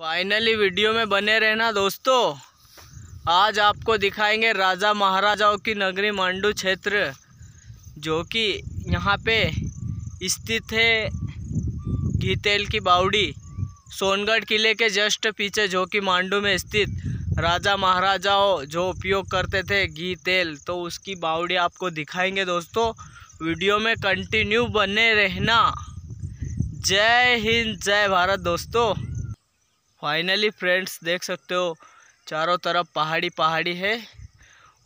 finally video में बने रहना दोस्तों आज आपको दिखाएंगे राजा महाराजाओं की नगरी मांडू क्षेत्र जो कि यहाँ पे स्थित है घी तेल की बावड़ी सोनगढ़ किले के जस्ट पीछे जो कि मांडू में स्थित राजा महाराजाओं जो उपयोग करते थे घी तेल तो उसकी बावड़ी आपको दिखाएंगे दोस्तों वीडियो में कंटिन्यू बने रहना जय हिंद जय भारत दोस्तों फाइनली फ्रेंड्स देख सकते हो चारों तरफ पहाड़ी पहाड़ी है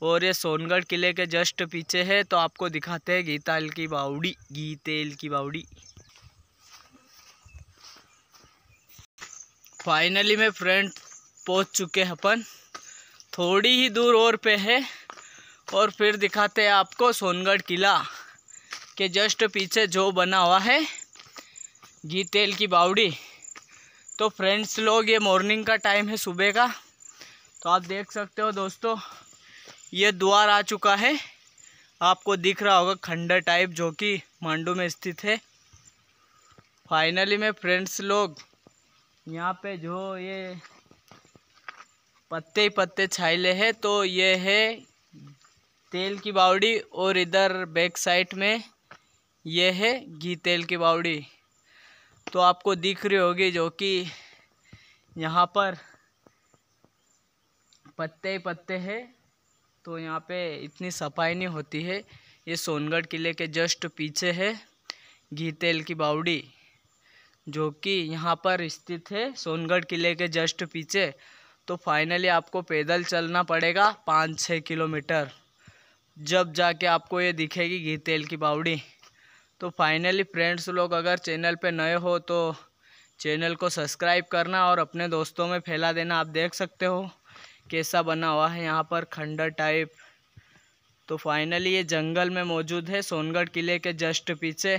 और ये सोनगढ़ किले के जस्ट पीछे है तो आपको दिखाते हैं गीताल की बावड़ी गीतेल की बावड़ी फाइनली मैं फ्रेंड पहुंच चुके हैं अपन थोड़ी ही दूर और पे है और फिर दिखाते हैं आपको सोनगढ़ किला के जस्ट पीछे जो बना हुआ है गीतेल की बावड़ी तो फ्रेंड्स लोग ये मॉर्निंग का टाइम है सुबह का तो आप देख सकते हो दोस्तों ये द्वार आ चुका है आपको दिख रहा होगा खंडर टाइप जो कि मांडू में स्थित है फाइनली में फ्रेंड्स लोग यहाँ पे जो ये पत्ते ही पत्ते छाइले हैं तो ये है तेल की बावड़ी और इधर बैक साइड में ये है घी तेल की बावड़ी तो आपको दिख रही होगी जो कि यहाँ पर पत्ते ही पत्ते हैं तो यहाँ पे इतनी सफाई नहीं होती है ये सोनगढ़ किले के जस्ट पीछे है घी तेल की बावड़ी जो कि यहाँ पर स्थित है सोनगढ़ किले के जस्ट पीछे तो फाइनली आपको पैदल चलना पड़ेगा पाँच छः किलोमीटर जब जाके आपको ये दिखेगी घी तेल की बावड़ी तो फाइनली फ्रेंड्स लोग अगर चैनल पे नए हो तो चैनल को सब्सक्राइब करना और अपने दोस्तों में फैला देना आप देख सकते हो कैसा बना हुआ है यहाँ पर खंडर टाइप तो फाइनली ये जंगल में मौजूद है सोनगढ़ किले के जस्ट पीछे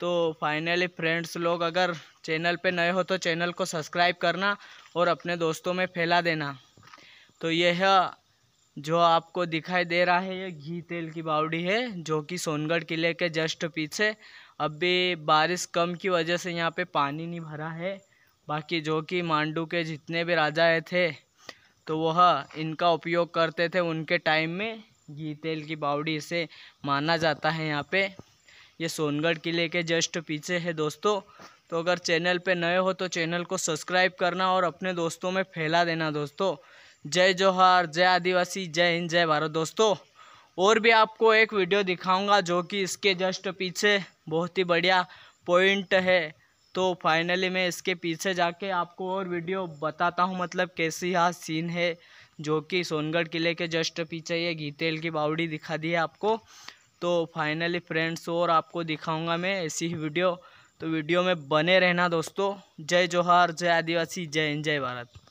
तो फाइनली फ्रेंड्स लोग अगर चैनल पे नए हो तो चैनल को सब्सक्राइब करना और अपने दोस्तों में फैला देना तो यह जो आपको दिखाई दे रहा है ये घी तेल की बावड़ी है जो कि सोनगढ़ किले के जस्ट पीछे अभी बारिश कम की वजह से यहाँ पे पानी नहीं भरा है बाकी जो कि मांडू के जितने भी राजा आए थे तो वह इनका उपयोग करते थे उनके टाइम में घी तेल की बावड़ी इसे माना जाता है यहाँ पे ये सोनगढ़ किले के जस्ट पीछे है दोस्तों तो अगर चैनल पे नए हो तो चैनल को सब्सक्राइब करना और अपने दोस्तों में फैला देना दोस्तों जय जोहार जय आदिवासी जय हिंद जय भारत दोस्तों और भी आपको एक वीडियो दिखाऊंगा जो कि इसके जस्ट पीछे बहुत ही बढ़िया पॉइंट है तो फाइनली मैं इसके पीछे जाके आपको और वीडियो बताता हूँ मतलब कैसी यहाँ सीन है जो कि सोनगढ़ किले के जस्ट पीछे ये गीतेल की बावड़ी दिखा दी है आपको तो फाइनली फ्रेंड्स और आपको दिखाऊंगा मैं ऐसी ही वीडियो तो वीडियो में बने रहना दोस्तों जय जोहार जय आदिवासी जय हिंद जय भारत